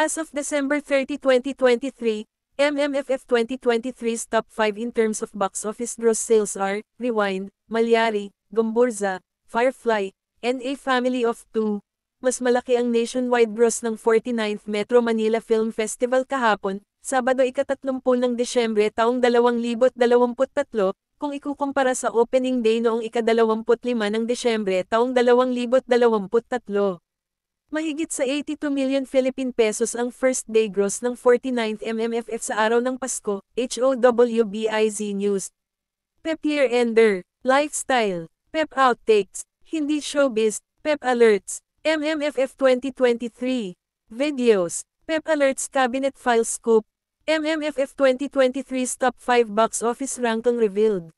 As of December 30, 2023, MMFF 2023's top 5 in terms of box office gross sales are Rewind, Malyari, Gomburza, Firefly, and A Family of Two. Mas malaki ang nationwide gross ng 49th Metro Manila Film Festival kahapon, Sabado ika-30 ng Desyembre taong 2023 kung ikukumpara sa opening day noong ika-25 ng Desyembre taong 2023. Mahigit sa 82 million Philippine pesos ang first day gross ng 49th MMFF sa araw ng Pasko, HOWBIZ News. Pep Year Ender, Lifestyle, Pep Outtakes, Hindi Showbiz, Pep Alerts, MMFF 2023, Videos, Pep Alerts Cabinet File Scoop, MMFF 2023's Top 5 Box Office Ranking Revealed.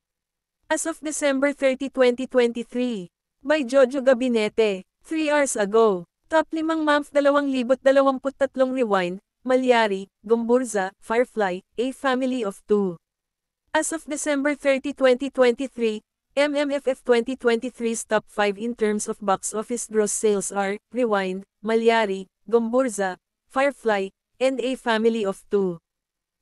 As of December 30, 2023, by Jojo Gabinete, 3 hours ago. Top 5 Month 2023 Rewind, Malyari, Gumburza, Firefly, A Family of Two. As of December 30, 2023, MMFF 2023's top 5 in terms of box office gross sales are Rewind, Malyari, Gumburza, Firefly, and A Family of Two.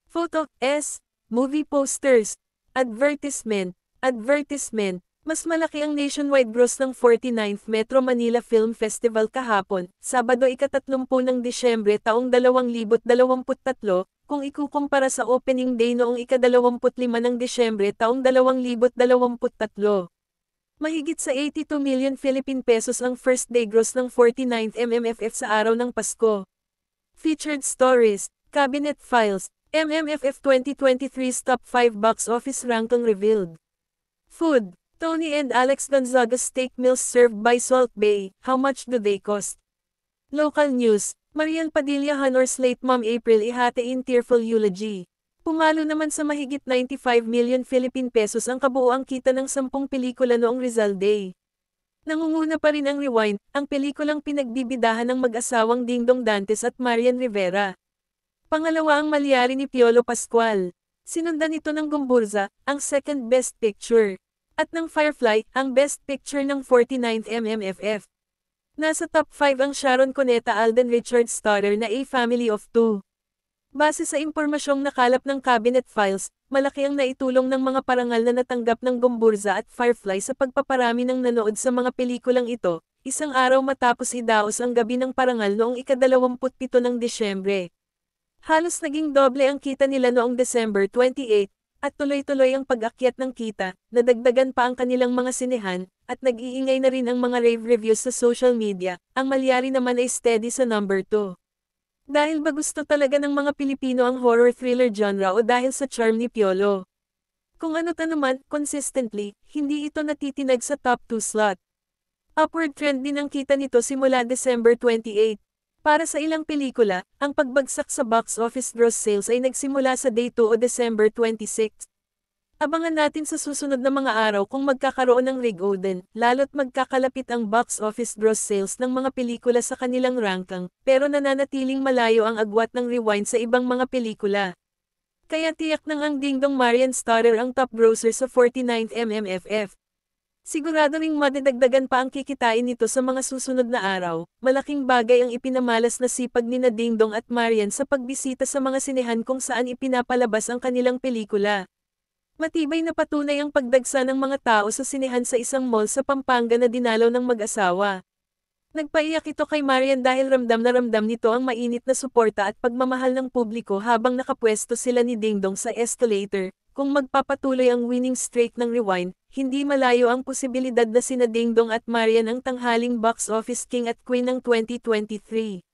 Photo S, Movie Posters, Advertisement, Advertisement, mas malaki ang nationwide gross ng 49th Metro Manila Film Festival kahapon, Sabado 30 ng Disyembre taong 2023, kung ikukumpara sa opening day noong 25 ng Disyembre taong 2023. Mahigit sa 82 million Philippine pesos ang first day gross ng 49th MMFF sa araw ng Pasko. Featured Stories, Cabinet Files, MMFF 2023's Top 5 Box Office Ranking Revealed. Food Tony and Alex Gonzaga steak meals served by Salt Bay, how much do they cost? Local News, Marian Padilla honors late Mom April Ihate in tearful eulogy. Pumalo naman sa mahigit 95 million Philippine pesos ang kabuoang kita ng 10 pelikula noong Rizal Day. Nangunguna pa rin ang Rewind, ang pelikulang pinagbibidahan ng mag-asawang Dingdong Dantes at Marian Rivera. Pangalawa ang Malyari ni Piolo Pascual. Sinundan ito ng Gumburza, ang second best picture at ng Firefly, ang Best Picture ng 49th MMFF. Nasa top 5 ang Sharon Cuneta Alden Richards starrer na A Family of Two. Base sa impormasyong nakalap ng cabinet files, malaki ang naitulong ng mga parangal na natanggap ng Gumburza at Firefly sa pagpaparami ng nanood sa mga pelikulang ito, isang araw matapos idaos ang gabi ng parangal noong ikadalawamputpito ng Disyembre. Halos naging doble ang kita nila noong December 28, at tuloy-tuloy ang pag-akyat ng kita, nadagdagan pa ang kanilang mga sinehan, at nag-iingay na rin ang mga rave reviews sa social media, ang malyari naman ay steady sa number 2. Dahil ba gusto talaga ng mga Pilipino ang horror thriller genre o dahil sa charm ni Piolo? Kung ano ta naman, consistently, hindi ito natitinag sa top 2 slot. Upward trend din ang kita nito simula December 28, para sa ilang pelikula, ang pagbagsak sa box office gross sales ay nagsimula sa Day 2 o December 26. Abangan natin sa susunod na mga araw kung magkakaroon ng rig-odin, lalo't magkakalapit ang box office gross sales ng mga pelikula sa kanilang rankang, pero nananatiling malayo ang agwat ng rewind sa ibang mga pelikula. Kaya tiyak nang ang dingdong Marian Starrer ang top grosser sa 49th MMFF. Sigurado ring madidagdagan pa ang kikitain nito sa mga susunod na araw, malaking bagay ang ipinamalas na sipag ni na Dingdong at Marian sa pagbisita sa mga sinehan kung saan ipinapalabas ang kanilang pelikula. Matibay na patunay ang pagdagsa ng mga tao sa sinehan sa isang mall sa Pampanga na dinalaw ng mag-asawa. Nagpaiyak ito kay Marian dahil ramdam na ramdam nito ang mainit na suporta at pagmamahal ng publiko habang nakapwesto sila ni Dingdong sa escalator, kung magpapatuloy ang winning streak ng Rewind, hindi malayo ang posibilidad na sina Dingdong at Marian ang tanghaling box office king at queen ng 2023.